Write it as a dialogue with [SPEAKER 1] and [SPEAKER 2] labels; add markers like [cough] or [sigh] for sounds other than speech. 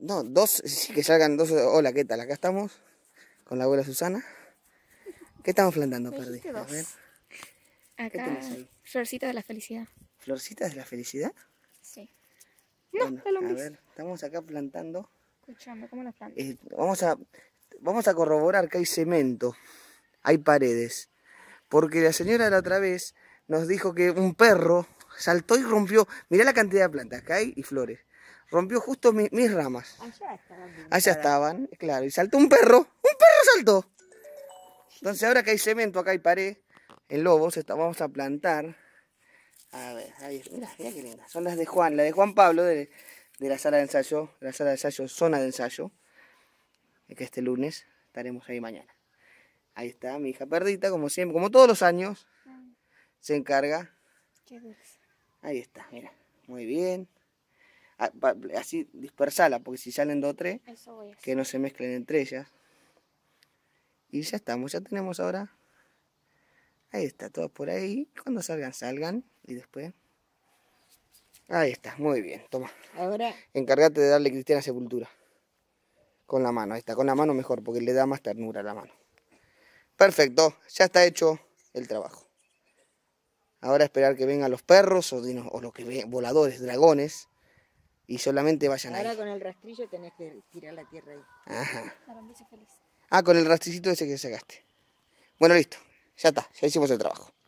[SPEAKER 1] No, dos, [laughs] sí, que salgan dos. Hola, ¿qué tal? Acá estamos con la abuela Susana. ¿Qué estamos plantando, Perdi? A ver. Acá, ¿Qué de la felicidad. ¿Florcita de la felicidad? Sí. No, A ver, estamos acá plantando. Escuchame, ¿cómo las plantamos? Eh, vamos, a, vamos a corroborar que hay cemento, hay paredes. Porque la señora de la otra vez nos dijo que un perro saltó y rompió. Mirá la cantidad de plantas que hay y flores. Rompió justo mis ramas. Allá estaban. Allá estaban, claro. Y saltó un perro. Un perro saltó. Entonces ahora que hay cemento, acá y pared, en Lobos, vamos a plantar. A ver, ahí, mira, mira qué linda. Son las de Juan, la de Juan Pablo, de, la sala de ensayo, la sala de ensayo, zona de ensayo. Que este lunes estaremos ahí mañana. Ahí está mi hija perdita, como siempre, como todos los años, se encarga. Qué dulce. Ahí está, mira. Muy bien. Ah, así dispersala, porque si salen dos o tres, que no se mezclen entre ellas. Y ya estamos, ya tenemos ahora. Ahí está, todo por ahí. Cuando salgan, salgan. Y después. Ahí está, muy bien, toma. Ahora. Encárgate de darle cristiana sepultura. Con la mano, ahí está, con la mano mejor, porque le da más ternura a la mano. Perfecto, ya está hecho el trabajo. Ahora esperar que vengan los perros o, dinos, o los que ven, voladores, dragones, y solamente vayan Ahora con el rastrillo tenés que tirar la tierra ahí. Ajá. Ah, con el rastricito ese que sacaste. Bueno, listo. Ya está, ya hicimos el trabajo.